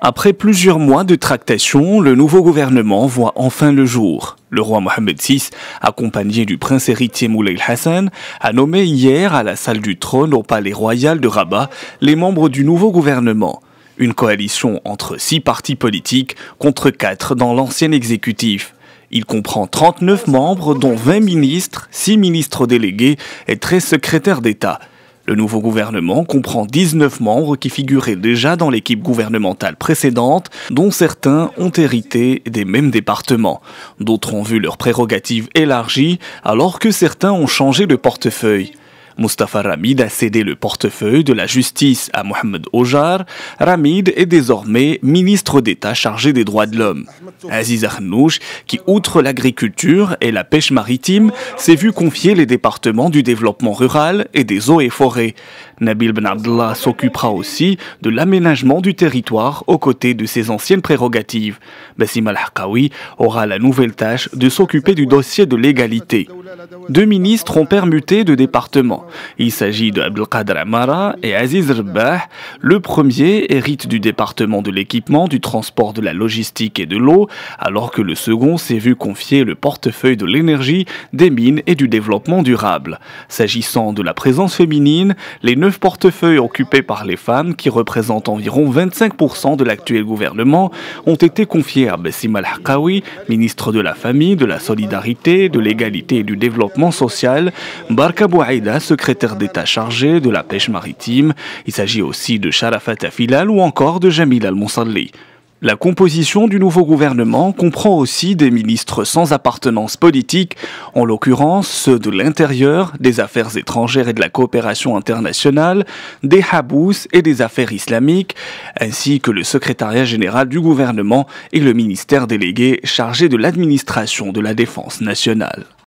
Après plusieurs mois de tractations, le nouveau gouvernement voit enfin le jour. Le roi Mohamed VI, accompagné du prince héritier Moulay Hassan, a nommé hier à la salle du trône au palais royal de Rabat les membres du nouveau gouvernement. Une coalition entre six partis politiques contre quatre dans l'ancien exécutif. Il comprend 39 membres, dont 20 ministres, 6 ministres délégués et 13 secrétaires d'État. Le nouveau gouvernement comprend 19 membres qui figuraient déjà dans l'équipe gouvernementale précédente, dont certains ont hérité des mêmes départements. D'autres ont vu leurs prérogatives élargies, alors que certains ont changé de portefeuille. Mustafa Ramid a cédé le portefeuille de la justice à Mohamed Ojar. Ramid est désormais ministre d'État chargé des droits de l'homme. Aziz Arnouch, qui outre l'agriculture et la pêche maritime, s'est vu confier les départements du développement rural et des eaux et forêts. Nabil Ben Abdallah s'occupera aussi de l'aménagement du territoire aux côtés de ses anciennes prérogatives. Bassim Al-Hakawi aura la nouvelle tâche de s'occuper du dossier de l'égalité. Deux ministres ont permuté de départements. Il s'agit de Abdelkader Amara et Aziz Rebah. Le premier hérite du département de l'équipement, du transport, de la logistique et de l'eau, alors que le second s'est vu confier le portefeuille de l'énergie, des mines et du développement durable. S'agissant de la présence féminine, les neuf portefeuilles occupés par les femmes, qui représentent environ 25% de l'actuel gouvernement, ont été confiés à Bessim al Hakawi, ministre de la Famille, de la Solidarité, de l'Égalité et du Développement social, Barka Bouaïda, secrétaire d'État chargé de la pêche maritime. Il s'agit aussi de Sharafat Afilal ou encore de Jamil Al-Monsalli. La composition du nouveau gouvernement comprend aussi des ministres sans appartenance politique, en l'occurrence ceux de l'intérieur, des affaires étrangères et de la coopération internationale, des Habous et des affaires islamiques, ainsi que le secrétariat général du gouvernement et le ministère délégué chargé de l'administration de la défense nationale.